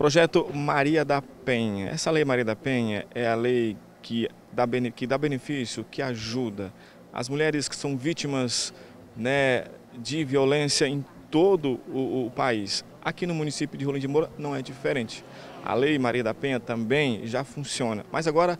Projeto Maria da Penha. Essa lei Maria da Penha é a lei que dá, que dá benefício, que ajuda as mulheres que são vítimas né, de violência em todo o, o, país. Aqui no município de Rolim de Moura não é diferente. A Lei Maria da Penha também já funciona, mas agora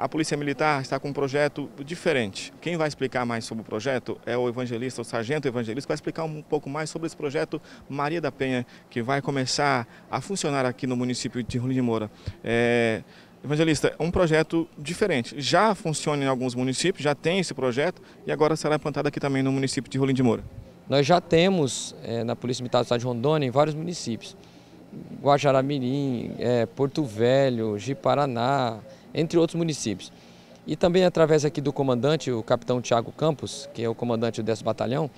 a Polícia Militar está com um projeto diferente. Quem vai explicar mais sobre o projeto é o evangelista, o sargento evangelista, vai explicar um pouco mais sobre esse projeto Maria da Penha, que vai começar a funcionar aqui no município de Rolim de Moura. É... Evangelista, é um projeto diferente. Já funciona em alguns municípios, já tem esse projeto e agora será implantado aqui também no município de Rolim de Moura. Nós já temos é, na Polícia Militar do Estado de Rondônia em vários municípios. Guajará-Mirim, é, Porto Velho, Ji-Paraná, entre outros municípios. E também através aqui do comandante, o capitão Tiago Campos, que é o comandante desse Batalhão,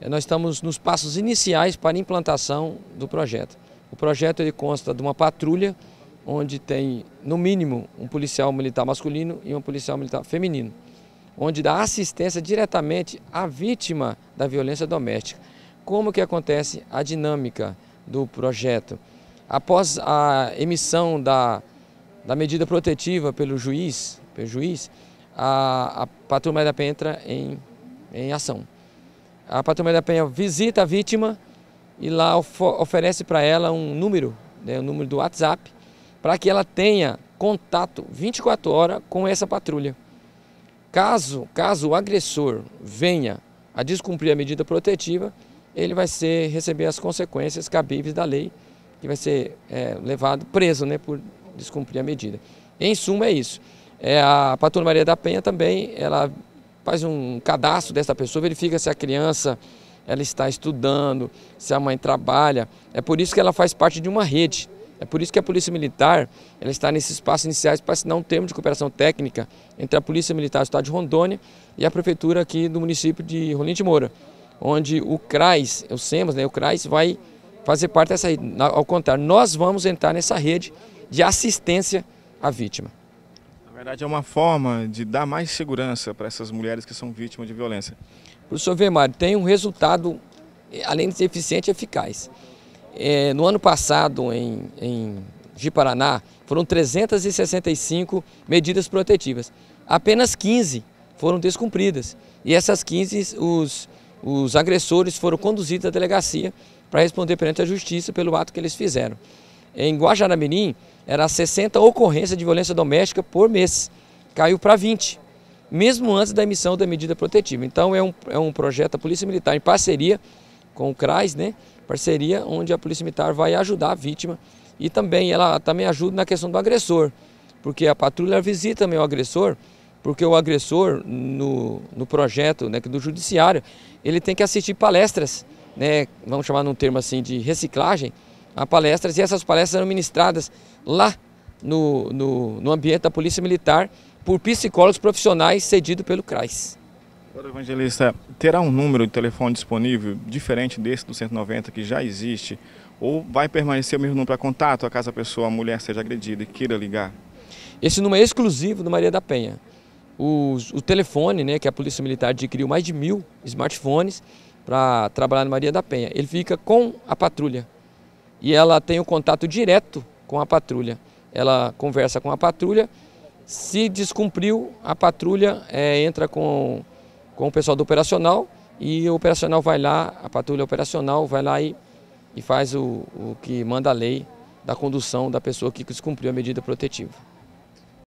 eh, nós estamos nos passos iniciais para a implantação do projeto. O projeto ele consta de uma patrulha, onde tem no mínimo um policial militar masculino e um policial militar feminino, onde dá assistência diretamente à vítima da violência doméstica. Como que acontece a dinâmica do projeto? Após a emissão da da medida protetiva pelo juiz, pelo juiz a, a Patrulha da Penha entra em, em ação. A Patrulha da Penha visita a vítima e lá oferece para ela um número, né, o um número do WhatsApp, para que ela tenha contato 24 horas com essa patrulha. Caso, caso o agressor venha a descumprir a medida protetiva, ele vai ser, receber as consequências cabíveis da lei, que vai ser é, levado preso né, por descumprir a medida. Em suma, é isso. É, a Patrona Maria da Penha também, ela faz um cadastro dessa pessoa, verifica se a criança ela está estudando, se a mãe trabalha. É por isso que ela faz parte de uma rede. É por isso que a Polícia Militar ela está nesses espaço iniciais para assinar um termo de cooperação técnica entre a Polícia Militar do Estado de Rondônia e a Prefeitura aqui do município de Rolim de Moura, onde o CRAS, é o SEMAS, né, o CRAS vai fazer parte dessa rede. Ao contrário, nós vamos entrar nessa rede de assistência à vítima. Na verdade, é uma forma de dar mais segurança para essas mulheres que são vítimas de violência. Professor Vermário, tem um resultado, além de ser eficiente, eficaz. É, no ano passado, em, em Paraná, foram 365 medidas protetivas. Apenas 15 foram descumpridas. E essas 15, os, os agressores foram conduzidos à delegacia para responder perante a justiça pelo ato que eles fizeram em Guajaramirim era 60 ocorrências de violência doméstica por mês, caiu para 20, mesmo antes da emissão da medida protetiva. Então é um, é um projeto da Polícia Militar em parceria com o CRAS, né? parceria onde a Polícia Militar vai ajudar a vítima e também ela também ajuda na questão do agressor, porque a patrulha visita também o agressor, porque o agressor no, no projeto né, do judiciário, ele tem que assistir palestras, né, vamos chamar num termo assim de reciclagem, a palestras e essas palestras eram ministradas lá no, no, no ambiente da Polícia Militar por psicólogos profissionais cedido pelo CRAS. Doutor evangelista, terá um número de telefone disponível diferente desse do 190 que já existe ou vai permanecer o mesmo número para contato a caso a pessoa, a mulher, seja agredida e queira ligar? Esse número é exclusivo do Maria da Penha. O, o telefone, né, que a Polícia Militar adquiriu mais de mil smartphones para trabalhar no Maria da Penha, ele fica com a patrulha e ela tem um contato direto com a patrulha. Ela conversa com a patrulha, se descumpriu, a patrulha é, entra com, com o pessoal do operacional e o operacional vai lá, a patrulha operacional vai lá e, e faz o, o que manda a lei da condução da pessoa que descumpriu a medida protetiva.